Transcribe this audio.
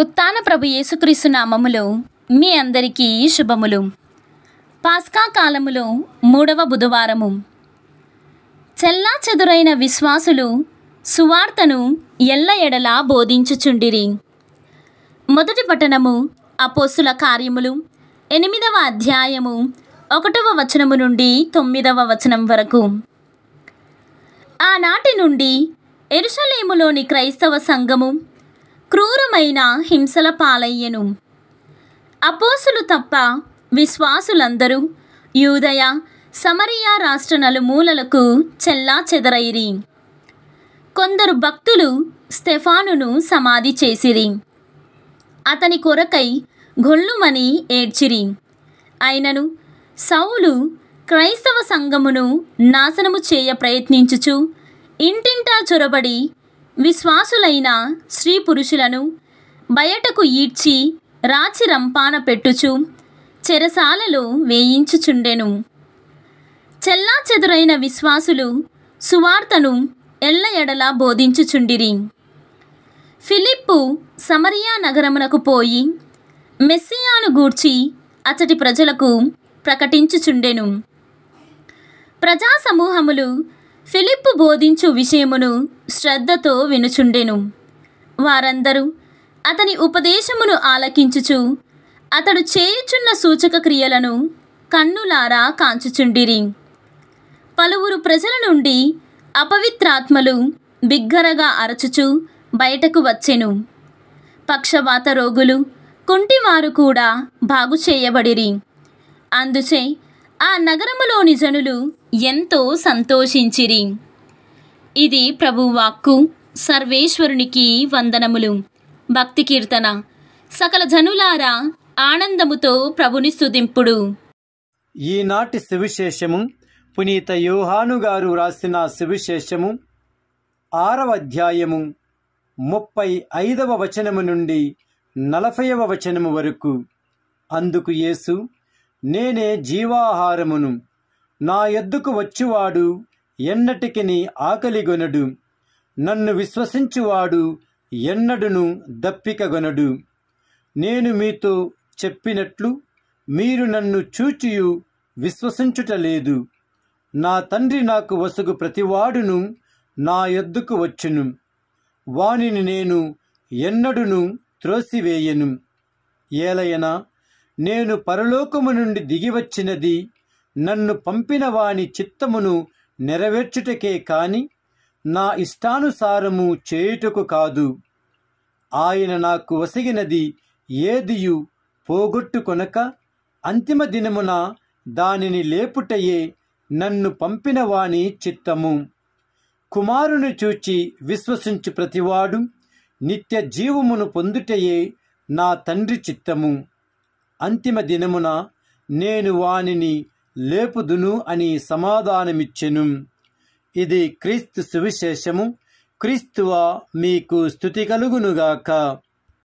ఉత్తాన ప్రభు యేసుక్రీస్తు నామములో మీ అందరికీ శుభములు పాస్కా కాలములో మూడవ బుధవారము చెల్లా చెదురైన విశ్వాసులు సువార్తను ఎల్ల ఎడలా బోధించుచుండిరి మొదటి పట్టణము అపోసుల కార్యములు ఎనిమిదవ అధ్యాయము ఒకటవ వచనము నుండి తొమ్మిదవ వచనం వరకు ఆనాటి నుండి ఎరుసలేములోని క్రైస్తవ సంఘము క్రూరమైన హింసల పాలయ్యను అపోసులు తప్ప విశ్వాసులందరూ యూదయ సమరియా రాష్ట్ర నలుమూలలకు చెల్లా చెదరైరి కొందరు భక్తులు స్టెఫానును సమాధి చేసిరి అతని కొరకై గొల్లుమని ఏడ్చిరి అయినను సౌలు క్రైస్తవ సంఘమును నాశనము చేయ ప్రయత్నించుచు ఇంటింటా చొరబడి విశ్వాసులైన స్త్రీ పురుషులను బయటకు ఈడ్చి రాచి రంపాన పెట్టుచు చెరసాలలో వేయించుచుండెను చెల్లా చెదురైన విశ్వాసులు సువార్తను ఎల్ల ఎడలా బోధించుచుండిరి ఫిలిప్పు సమరియా నగరమునకు పోయి మెస్సియాను గూర్చి అతటి ప్రజలకు ప్రకటించుచుండెను ప్రజాసమూహములు ఫిలిప్పు బోధించు విషయమును శ్రద్ధతో వినుచుండెను వారందరూ అతని ఉపదేశమును ఆలకించుచు అతడు చేయుచున్న సూచక క్రియలను కన్నులారా కాంచుచుండిరి పలువురు ప్రజల నుండి అపవిత్రాత్మలు బిగ్గరగా అరచుచు బయటకు వచ్చెను పక్షవాత రోగులు కుంటివారు కూడా బాగు చేయబడిరి అందుచే ఆ నగరములోని జనులు ఎంతో సంతోషించిరి ఇది ప్రభువాక్కు సర్వేశ్వరునికి వందనములు భక్తి కీర్తన సకల జనులారా ఆనందముతో ప్రభుని స్థుతింపుడు ఈనాటి సువిశేషము పునీత యోహాను గారు రాసిన సువిశేషము ఆరవ అధ్యాయము ముప్పై ఐదవ వచనము నుండి నలభైవ వచనము వరకు అందుకు యేసు నేనే జీవాహారమును నా ఎద్దుకు వచ్చువాడు ఎన్నటికిని ఆకలిగొనడు నన్ను విశ్వసించువాడు ఎన్నడును దప్పికగొనడు నేను మీతో చెప్పినట్లు మీరు నన్ను చూచియు విశ్వసించుటలేదు నా తండ్రి నాకు వసుగు ప్రతివాడును నా ఎద్దుకు వచ్చును వానిని నేను ఎన్నడును త్రోసివేయను ఏలయనా నేను పరలోకము నుండి దిగివచ్చినది నన్ను పంపిన వాని చిత్తమును నెరవేర్చుటకే కాని నా ఇష్టానుసారము చేయుటకు కాదు ఆయన నాకు వసిగినది ఏదియు పోగొట్టుకొనక అంతిమ దినమున దానిని లేపుటయే నన్ను పంపిన వాని చిత్తము కుమారుని చూచి విశ్వసించు ప్రతివాడు నిత్య జీవమును పొందుటయే నా తండ్రి చిత్తము అంతిమ దినమున నేను వానిని లేపుదును అని సమాధానమిచ్చెను ఇది క్రీస్తు సువిశేషము క్రీస్తువా మీకు స్థుతి కలుగునుగాక